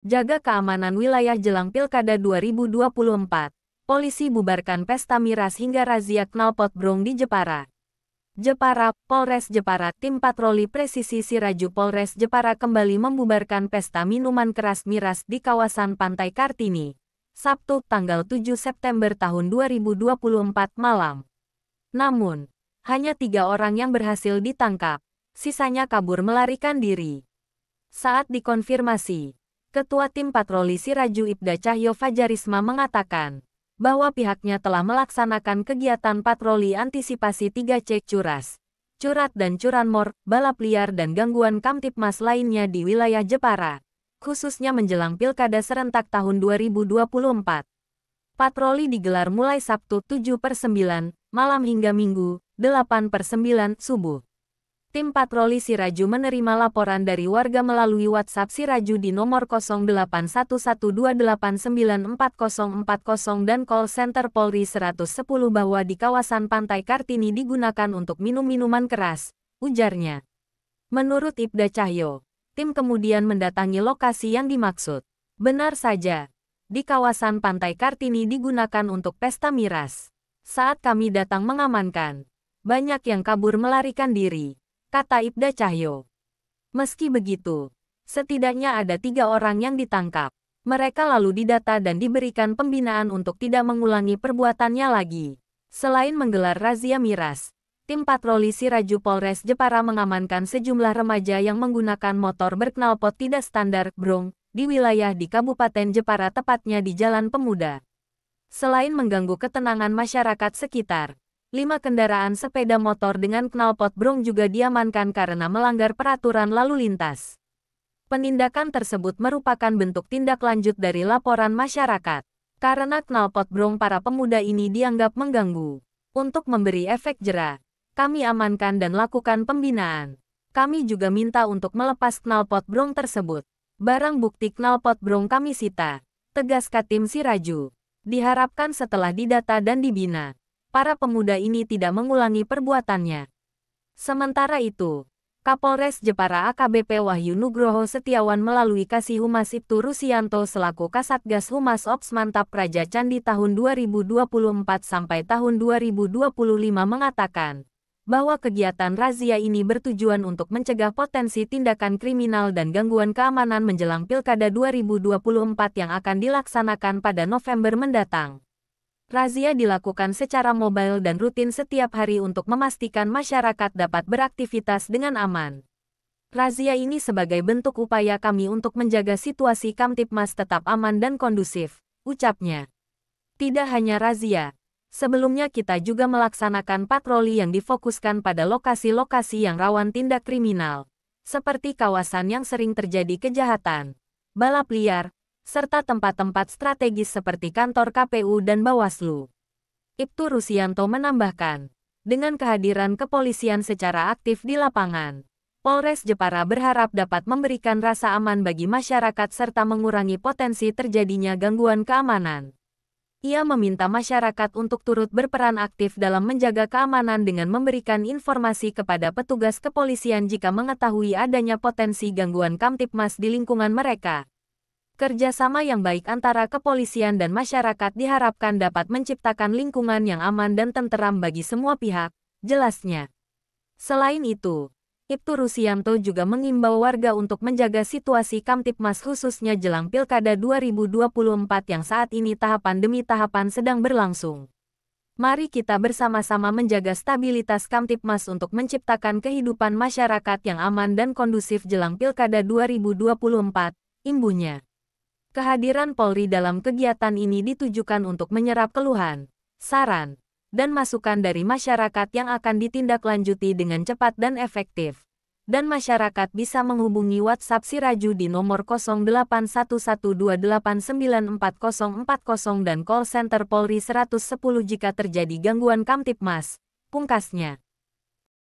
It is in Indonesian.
Jaga keamanan wilayah jelang Pilkada 2024. Polisi bubarkan pesta miras hingga razia knalpot brong di Jepara. Jepara, Polres Jepara, tim patroli presisi Siraju Polres Jepara kembali membubarkan pesta minuman keras miras di kawasan Pantai Kartini. Sabtu, tanggal 7 September tahun 2024 malam. Namun, hanya tiga orang yang berhasil ditangkap. Sisanya kabur melarikan diri. Saat dikonfirmasi, Ketua Tim Patroli Siraju Ibda Cahyo Fajarisma mengatakan bahwa pihaknya telah melaksanakan kegiatan patroli antisipasi 3C Curas, Curat dan Curanmor, balap liar dan gangguan Kamtipmas lainnya di wilayah Jepara, khususnya menjelang Pilkada serentak tahun 2024. Patroli digelar mulai Sabtu 7 per 9 malam hingga Minggu 8 per 9 subuh. Tim patroli Siraju menerima laporan dari warga melalui WhatsApp Siraju di nomor 081128984040 dan call center Polri 110 bahwa di kawasan Pantai Kartini digunakan untuk minum minuman keras, ujarnya. Menurut Ibda Cahyo, tim kemudian mendatangi lokasi yang dimaksud. Benar saja, di kawasan Pantai Kartini digunakan untuk pesta miras. Saat kami datang mengamankan, banyak yang kabur melarikan diri kata Ibda Cahyo. Meski begitu, setidaknya ada tiga orang yang ditangkap. Mereka lalu didata dan diberikan pembinaan untuk tidak mengulangi perbuatannya lagi. Selain menggelar razia miras, tim patroli Siraju Polres Jepara mengamankan sejumlah remaja yang menggunakan motor berknalpot tidak standar, brong, di wilayah di Kabupaten Jepara tepatnya di Jalan Pemuda. Selain mengganggu ketenangan masyarakat sekitar, lima kendaraan sepeda motor dengan knalpot brong juga diamankan karena melanggar peraturan lalu lintas. Penindakan tersebut merupakan bentuk tindak lanjut dari laporan masyarakat, karena knalpot brong para pemuda ini dianggap mengganggu. Untuk memberi efek jerah, kami amankan dan lakukan pembinaan. Kami juga minta untuk melepas knalpot brong tersebut. Barang bukti knalpot brong kami sita, tegas Katim Siraju. Diharapkan setelah didata dan dibina para pemuda ini tidak mengulangi perbuatannya. Sementara itu, Kapolres Jepara AKBP Wahyu Nugroho Setiawan melalui Kasih Humas Ibtu Rusianto selaku Kasatgas Humas Ops Mantap Praja Candi tahun 2024 sampai tahun 2025 mengatakan bahwa kegiatan razia ini bertujuan untuk mencegah potensi tindakan kriminal dan gangguan keamanan menjelang Pilkada 2024 yang akan dilaksanakan pada November mendatang razia dilakukan secara mobile dan rutin setiap hari untuk memastikan masyarakat dapat beraktivitas dengan aman. Razia ini sebagai bentuk upaya kami untuk menjaga situasi Kamtipmas tetap aman dan kondusif, ucapnya. Tidak hanya razia, sebelumnya kita juga melaksanakan patroli yang difokuskan pada lokasi-lokasi yang rawan tindak kriminal, seperti kawasan yang sering terjadi kejahatan, balap liar, serta tempat-tempat strategis seperti kantor KPU dan Bawaslu. Ibtu Rusianto menambahkan, dengan kehadiran kepolisian secara aktif di lapangan, Polres Jepara berharap dapat memberikan rasa aman bagi masyarakat serta mengurangi potensi terjadinya gangguan keamanan. Ia meminta masyarakat untuk turut berperan aktif dalam menjaga keamanan dengan memberikan informasi kepada petugas kepolisian jika mengetahui adanya potensi gangguan Kamtipmas di lingkungan mereka. Kerjasama yang baik antara kepolisian dan masyarakat diharapkan dapat menciptakan lingkungan yang aman dan tenteram bagi semua pihak, jelasnya. Selain itu, Ibtu Rusianto juga mengimbau warga untuk menjaga situasi Kamtipmas khususnya jelang Pilkada 2024 yang saat ini tahapan demi tahapan sedang berlangsung. Mari kita bersama-sama menjaga stabilitas Kamtipmas untuk menciptakan kehidupan masyarakat yang aman dan kondusif jelang Pilkada 2024, imbunya. Kehadiran Polri dalam kegiatan ini ditujukan untuk menyerap keluhan, saran, dan masukan dari masyarakat yang akan ditindaklanjuti dengan cepat dan efektif. Dan masyarakat bisa menghubungi WhatsApp Siraju di nomor 08112894040 dan call center Polri 110 jika terjadi gangguan Kamtipmas. Pungkasnya.